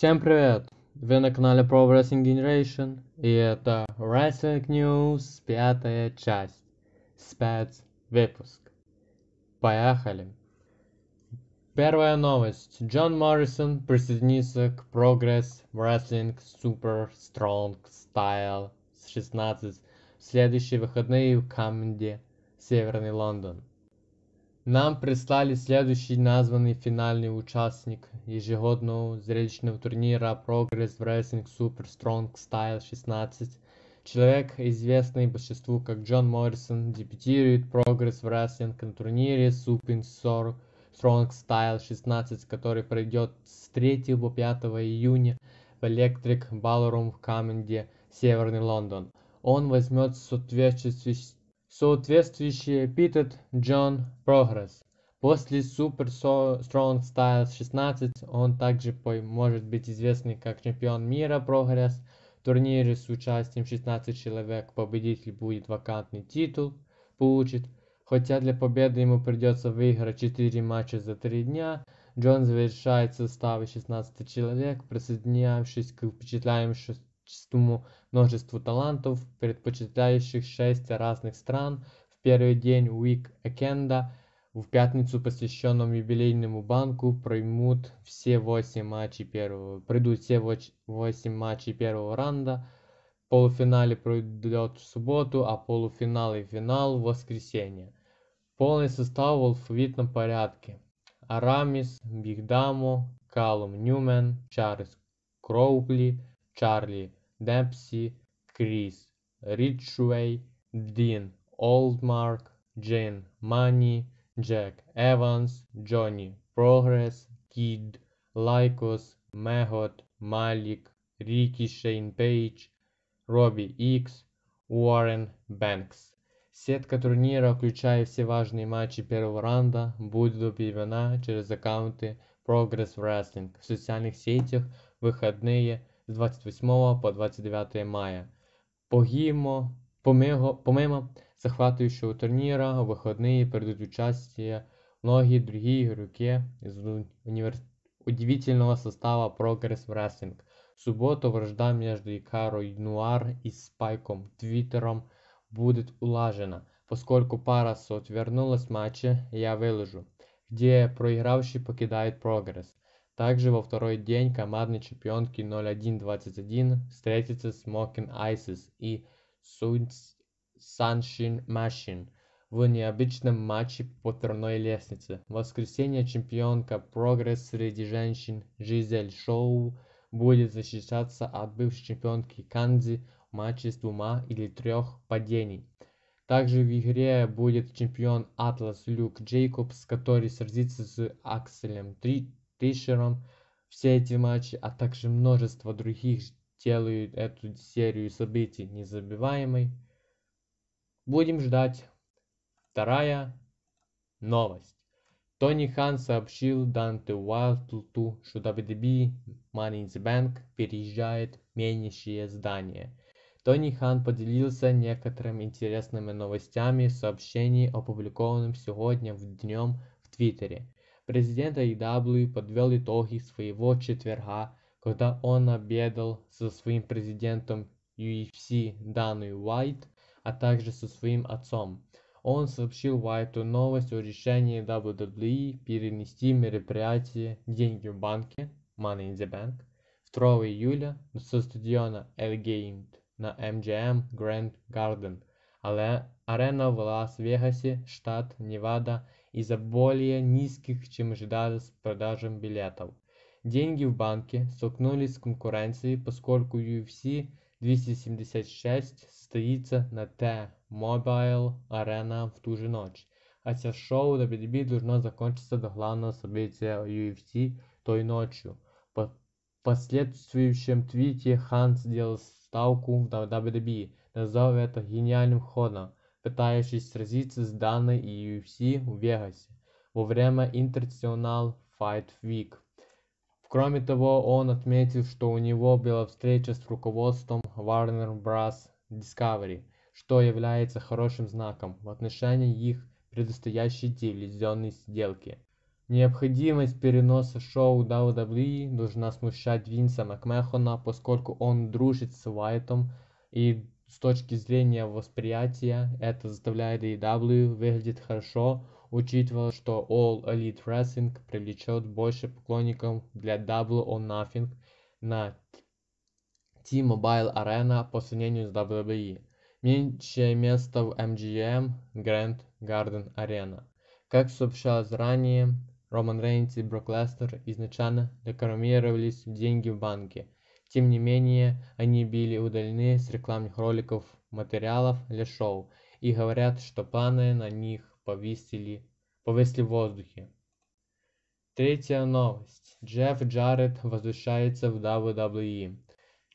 Всем привет! Вы на канале Pro Wrestling Generation и это Wrestling News пятая часть, спецвыпуск. Поехали! Первая новость. Джон Моррисон присоединится к Progress Wrestling Super Strong Style 16 в следующие выходные в Камеди, Северный Лондон. Нам прислали следующий названный финальный участник ежегодного зрелищного турнира Progress Wrestling Super Strong Style 16. Человек, известный большинству как Джон Моррисон, дебютирует Progress Wrestling на турнире Super Strong Style 16, который пройдет с 3 по 5 июня в Electric Ballroom в Каменде, Северный Лондон. Он возьмет соответствующий соответствующий эпитет джон прогресс после супер стронг стайлс 16 он также может быть известный как чемпион мира прогресс в турнире с участием 16 человек победитель будет вакантный титул получит хотя для победы ему придется выиграть 4 матча за 3 дня Джон завершает состав 16 человек, присоединявшись к впечатляющему творческому множеству талантов, предпочитающих шесть разных стран, в первый день уик-экенда, в пятницу, посвященном юбилейному банку, проймут все восемь матчей первого, Придут все восемь матчей первого раунда. полуфинале пройдет в субботу, а полуфинал и финал в воскресенье. Полный состав в алфавитном порядке. Арамис, Бигдамо, Калум Ньюмен, Чарльз Кроупли, Чарли Депси, Крис, Ричуэй, Дин, Олдмарк, Джин, Мани, Джек, Эванс, Джонни, Прогресс, Кид, Лайкос, Мехот, Малик, Рики Шейн Пейдж, Робби Икс, Уоррен Бэнкс. Сетка турнира, включая все важные матчи первого ранда, будет объявлена через аккаунты Progress Wrestling в социальных сетях в выходные з 28 по 29 мая. Погімо, помимо, помимо захватуючого турніра, у виходні придуть участі многі другі ігроки з універс... удивительного состава Progress Wrestling. В субботу вражда між Ікарою Нуар і Спайком Твіттером буде улажена, поскольку пара сот вернулась матче, я виложу, де проігравші покидають прогрес. Также во второй день командные чемпионки 01-21 встретятся с Mocking Isis и Sunshine Machine в необычном матче по турной лестнице. В воскресенье чемпионка Прогресс среди женщин Жизель Шоу будет защищаться от бывшей чемпионки Канзи в матче с двумя или трех падений. Также в игре будет чемпион Атлас Люк Джейкобс, который сразится с Акселем 3 фишером все эти матчи, а также множество других делают эту серию событий незабываемой. Будем ждать. Вторая новость. Тони Хан сообщил Данте Уайлту, что WWE Money in the Bank переезжает в менящее здание. Тони Хан поделился некоторыми интересными новостями в сообщении, опубликованном сегодня в днем в Твиттере президента ИW e подвел итоги своего четверга, когда он обедал со своим президентом UFC Даной Уайт, а также со своим отцом. Он сообщил Уайту новость о решении WWE перенести мероприятие «Деньги в банке» Money in the Bank 2 июля со стадиона Elgate на MGM Grand Garden, арена в Лас-Вегасе, штат Невада – из-за более низких, чем ожидалось, продажам билетов. Деньги в банке столкнулись с конкуренцией, поскольку UFC 276 состоится на T-Mobile Arena в ту же ночь, хотя шоу WWE должно закончиться до главного события UFC той ночью. По последующем твите Ханс сделал ставку в WWE, назвав это гениальным ходом – пытающись сразиться с данной UFC в Вегасе во время International Fight Week. Кроме того, он отметил, что у него была встреча с руководством Warner Bros. Discovery, что является хорошим знаком в отношении их предстоящей телевизионной сделки. Необходимость переноса шоу WWE должна смущать Винса Макмехона, поскольку он дружит с Уайтом и с точки зрения восприятия это заставляет AEW выглядеть хорошо, учитывая, что All Elite Wrestling привлечет больше поклонников для Double or Nothing на T-Mobile Arena по сравнению с WWE. меньшее место в MGM Grand Garden Arena. Как сообщалось ранее, Роман Рейнс и Брок Лестер изначально декоромировались деньги в банке – тем не менее они были удалены с рекламных роликов материалов для шоу и говорят что планы на них повесили повисли в воздухе Третья новость. Джефф Джаред возвращается в WWE.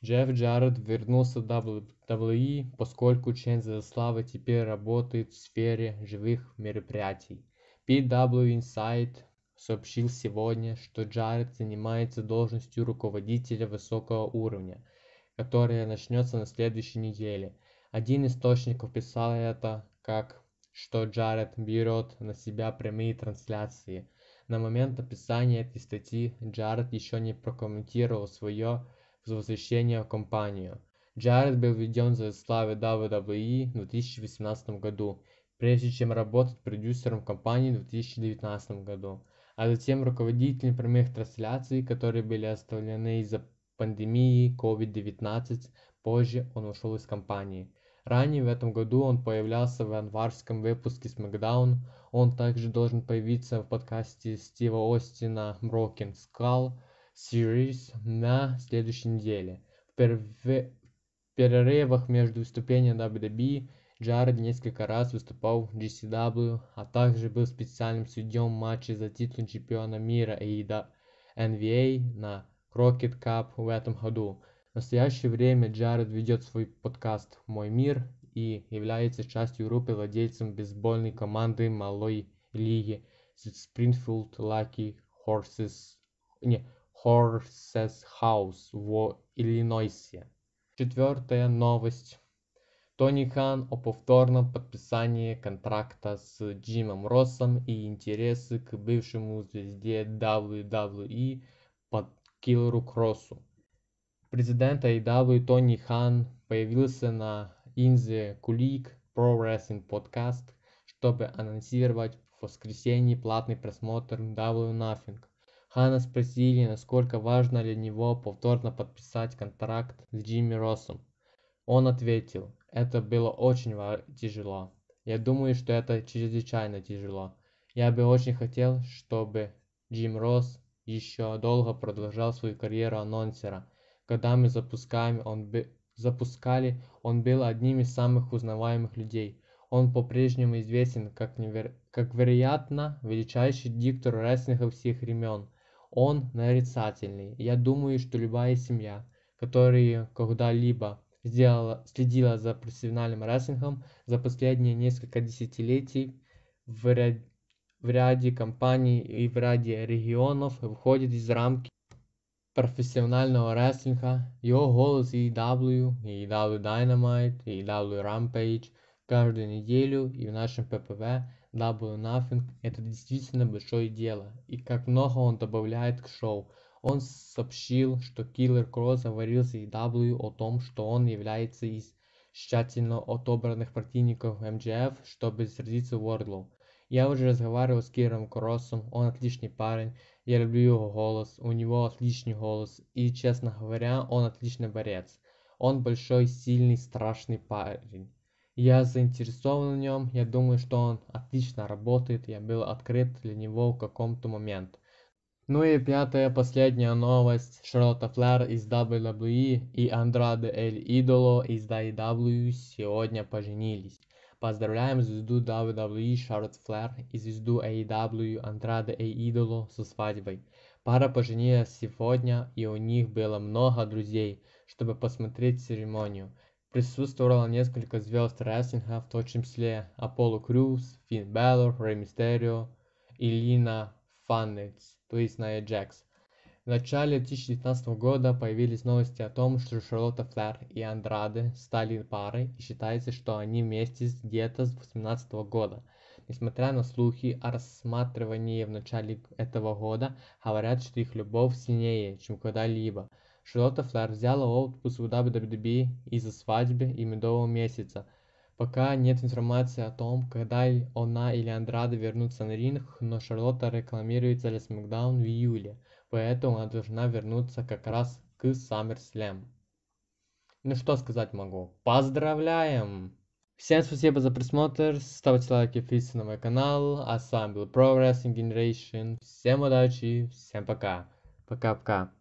Джефф Джаред вернулся в WWE, поскольку Ченза Слава теперь работает в сфере живых мероприятий. PW Insight сообщил сегодня что джаред занимается должностью руководителя высокого уровня которая начнется на следующей неделе один источник описал это как что джаред берет на себя прямые трансляции на момент написания этой статьи джаред еще не прокомментировал свое возвращение в компанию джаред был введен в славе wwe в 2018 году прежде чем работать продюсером компании в 2019 году а затем руководителем прямых трансляций, которые были оставлены из-за пандемии COVID-19, позже он ушел из компании. Ранее в этом году он появлялся в январском выпуске SmackDown, он также должен появиться в подкасте Стива Остина Broken Skull Series на следующей неделе. В, перв... в перерывах между выступлениями WWE Джаред несколько раз выступал в GCW, а также был специальным судьем матча за титул чемпиона мира и e NVA на Crockett Cup в этом году. В настоящее время Джаред ведет свой подкаст «Мой мир» и является частью группы владельцем бейсбольной команды малой лиги Springfield Lucky Horses, не, Horses House в Иллинойсе. Четвертая новость Тони Хан о повторном подписании контракта с Джимом Россом и интересы к бывшему звезде WWE под Киллеру Кроссу. Президент AEW Тони Хан появился на Инзе Кулик Pro Wrestling Podcast, чтобы анонсировать в воскресенье платный просмотр Double Nothing. Хана спросили, насколько важно для него повторно подписать контракт с Джимми Россом. Он ответил – это было очень тяжело. Я думаю, что это чрезвычайно тяжело. Я бы очень хотел, чтобы Джим Росс еще долго продолжал свою карьеру анонсера. Когда мы запускаем, он бы... запускали, он был одним из самых узнаваемых людей. Он по-прежнему известен как, невер... как вероятно величайший диктор рестлинга всех времен. Он нарицательный. Я думаю, что любая семья, которая когда-либо сделала, следила за профессиональным рестлингом за последние несколько десятилетий в, ряд, в ряде компаний и в ряде регионов выходит из рамки профессионального рестлинга. Его голос и e W, и e W Dynamite, и e W Rampage каждую неделю и в нашем ППВ W Nothing – это действительно большое дело, и как много он добавляет к шоу – он сообщил, что Киллер Кро заварил CW о том, что он является из тщательно отобранных противников МДФ, чтобы сразиться в Уордлоу. Я уже разговаривал с Киром Кроссом, он отличный парень, я люблю его голос, у него отличный голос, и, честно говоря, он отличный борец. Он большой, сильный, страшный парень. Я заинтересован в нем, я думаю, что он отлично работает, я был открыт для него в каком-то момент. Ну и пятая, последняя новость. Шарлотта Флэр из WWE и Андраде Эль Идоло из DW e сегодня поженились. Поздравляем звезду WWE Шарлотт Флэр и звезду AEW Андраде Эль Идоло со свадьбой. Пара поженилась сегодня, и у них было много друзей, чтобы посмотреть церемонию. Присутствовало несколько звезд рестлинга, в том числе Аполло Крюс, Финн Беллор, Рэй Мистерио и Лина Фаннетс то есть на Ajax. В начале 2019 года появились новости о том, что Шарлотта Флэр и Андраде стали парой и считается, что они вместе где-то с 2018 года. Несмотря на слухи о рассматривании в начале этого года, говорят, что их любовь сильнее, чем когда-либо. Шарлотта Флэр взяла отпуск в WWE из-за свадьбы и медового месяца – Пока нет информации о том, когда она или Андрада вернутся на ринг, но Шарлотта рекламируется для SmackDown в июле, поэтому она должна вернуться как раз к SummerSlam. Ну что сказать могу. Поздравляем! Всем спасибо за просмотр, ставьте лайки, подписывайтесь на мой канал, а с вами был Pro Wrestling Generation. Всем удачи, всем пока. Пока-пока.